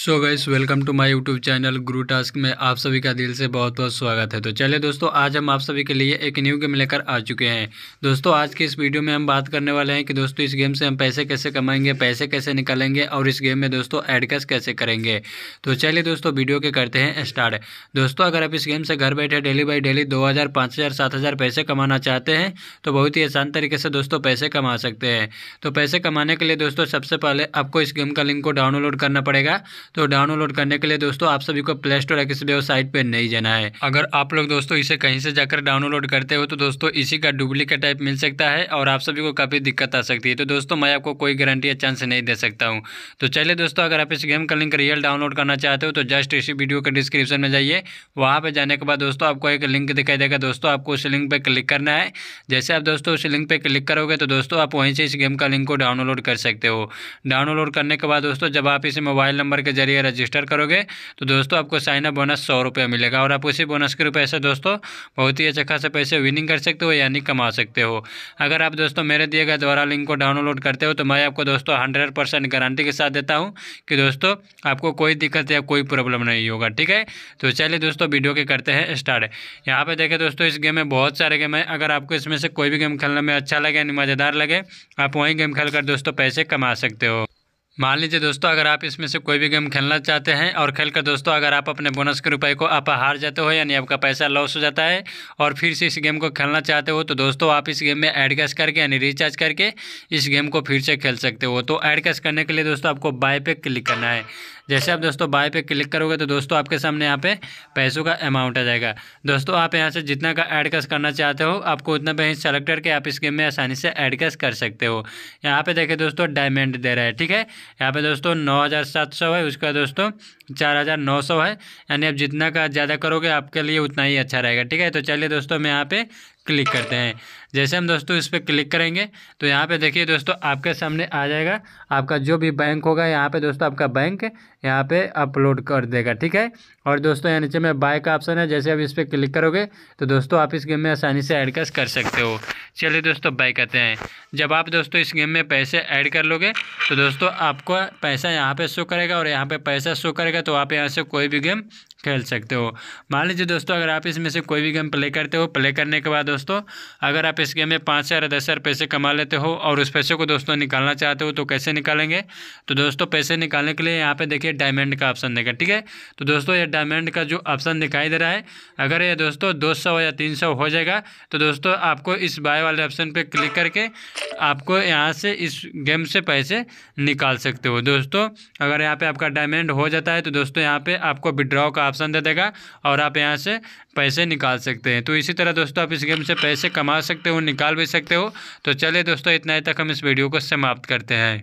so guys welcome to my YouTube channel Guru Task में आप सभी का दिल से बहुत बहुत स्वागत है तो चलिए दोस्तों आज हम आप सभी के लिए एक न्यू गेम लेकर आ चुके हैं दोस्तों आज के इस वीडियो में हम बात करने वाले हैं कि दोस्तों इस गेम से हम पैसे कैसे कमाएंगे पैसे कैसे निकालेंगे और इस गेम में दोस्तों एडकस कैसे करेंगे तो चलिए दोस्तों वीडियो के करते हैं स्टार्ट दोस्तों अगर आप इस गेम से घर बैठे डेली बाई डेली दो हज़ार पाँच पैसे कमाना चाहते हैं तो बहुत ही आसान तरीके से दोस्तों पैसे कमा सकते हैं तो पैसे कमाने के लिए दोस्तों सबसे पहले आपको इस गेम का लिंक को डाउनलोड करना पड़ेगा तो डाउनलोड करने के लिए दोस्तों आप सभी को प्ले स्टोर या किसी वेबसाइट पर नहीं जाना है अगर आप लोग दोस्तों इसे कहीं से जाकर डाउनलोड करते हो तो दोस्तों इसी का डुप्लीकेट टाइप मिल सकता है और आप सभी को काफ़ी दिक्कत आ सकती है तो दोस्तों मैं आपको कोई गारंटी या चांस नहीं दे सकता हूँ तो चलिए दोस्तों अगर आप इस गेम का लिंक रियल डाउनलोड करना चाहते हो तो जस्ट इसी वीडियो के डिस्क्रिप्शन में जाइए वहाँ पर जाने के बाद दोस्तों आपको एक लिंक दिखाई देगा दोस्तों आपको उस लिंक पर क्लिक करना है जैसे आप दोस्तों उस लिंक पर क्लिक करोगे तो दोस्तों आप वहीं से इस गेम का लिंक को डाउनलोड कर सकते हो डाउनलोड करने के बाद दोस्तों जब आप इसे मोबाइल नंबर के जरिए रजिस्टर करोगे तो दोस्तों आपको साइन अप बोनस सौ रुपये मिलेगा और आप उसी बोनस के रूप से दोस्तों बहुत ही अच्छा खासा पैसे विनिंग कर सकते हो यानी कमा सकते हो अगर आप दोस्तों मेरे दिए गए द्वारा लिंक को डाउनलोड करते हो तो मैं आपको दोस्तों हंड्रेड परसेंट गारंटी के साथ देता हूँ कि दोस्तों आपको कोई दिक्कत या कोई प्रॉब्लम नहीं होगा ठीक है तो चलिए दोस्तों वीडियो के करते हैं स्टार्ट यहाँ पर देखें दोस्तों इस गेम में बहुत सारे गेम है अगर आपको इसमें से कोई भी गेम खेलने में अच्छा लगे यानी मज़ेदार लगे आप वही गेम खेल कर दोस्तों पैसे कमा सकते हो मान लीजिए दोस्तों अगर आप इसमें से कोई भी गेम खेलना चाहते हैं और खेल कर दोस्तों अगर आप अपने बोनस के रुपए को आप हार जाते हो यानी आपका पैसा लॉस हो जाता है और फिर से इस गेम को खेलना चाहते हो तो दोस्तों आप इस गेम में ऐड कैश करके यानी रिचार्ज करके इस गेम को फिर से खेल सकते हो तो ऐड कैश करने के लिए दोस्तों आपको बाय पे क्लिक करना है जैसे आप दोस्तों बाय पे क्लिक करोगे तो दोस्तों आपके सामने यहाँ पे पैसों का अमाउंट आ जाएगा दोस्तों आप यहाँ से जितना का एड कैश करना चाहते हो आपको उतना पे सेलेक्ट करके आप इस गेम में आसानी से एड कैश कर सकते हो यहाँ पे देखिए दोस्तों डायमंड दे रहा है ठीक है यहाँ पे दोस्तों नौ है उसका दोस्तों चार है यानी आप जितना का ज़्यादा करोगे आपके लिए उतना ही अच्छा रहेगा ठीक है तो चलिए दोस्तों मैं यहाँ पे क्लिक करते हैं जैसे हम दोस्तों इस पर क्लिक करेंगे तो यहाँ पे देखिए दोस्तों आपके सामने आ जाएगा आपका जो भी बैंक होगा यहाँ पे दोस्तों आपका बैंक यहाँ पे अपलोड कर देगा ठीक है और दोस्तों यहाँ नीचे में बाय का ऑप्शन है जैसे आप इस पर क्लिक करोगे तो दोस्तों आप इस गेम में आसानी से ऐड कर सकते हो चलिए दोस्तों बाय करते हैं जब आप दोस्तों इस गेम में पैसे ऐड कर लोगे तो दोस्तों आपको पैसा यहाँ पर शो करेगा और यहाँ पर पैसा शो करेगा तो आप यहाँ से कोई भी गेम खेल सकते हो मान लीजिए दोस्तों अगर आप इसमें से कोई भी गेम प्ले करते हो प्ले करने के बाद दोस्तों अगर आप इस गेम में पाँच हजार दस हज़ार पैसे कमा लेते हो और उस पैसे को दोस्तों निकालना चाहते हो तो कैसे निकालेंगे तो दोस्तों पैसे निकालने के लिए यहाँ पे देखिए डायमंड का ऑप्शन देगा ठीक है तो दोस्तों ये डायमंड का जो ऑप्शन दिखाई दे रहा है अगर ये दोस्तों दो या तीन हो जाएगा तो दोस्तों आपको इस बाय वाले ऑप्शन पर क्लिक करके आपको यहाँ से इस गेम से पैसे निकाल सकते हो दोस्तों अगर यहाँ पे आपका डायमंड हो जाता है तो दोस्तों यहाँ पे आपको विड्रॉ का ऑप्शन दे देगा और आप यहाँ से पैसे निकाल सकते हैं तो इसी तरह दोस्तों आप इस गेम से पैसे कमा सकते हो निकाल भी सकते हो तो चलिए दोस्तों इतना ही तक हम इस वीडियो को समाप्त करते हैं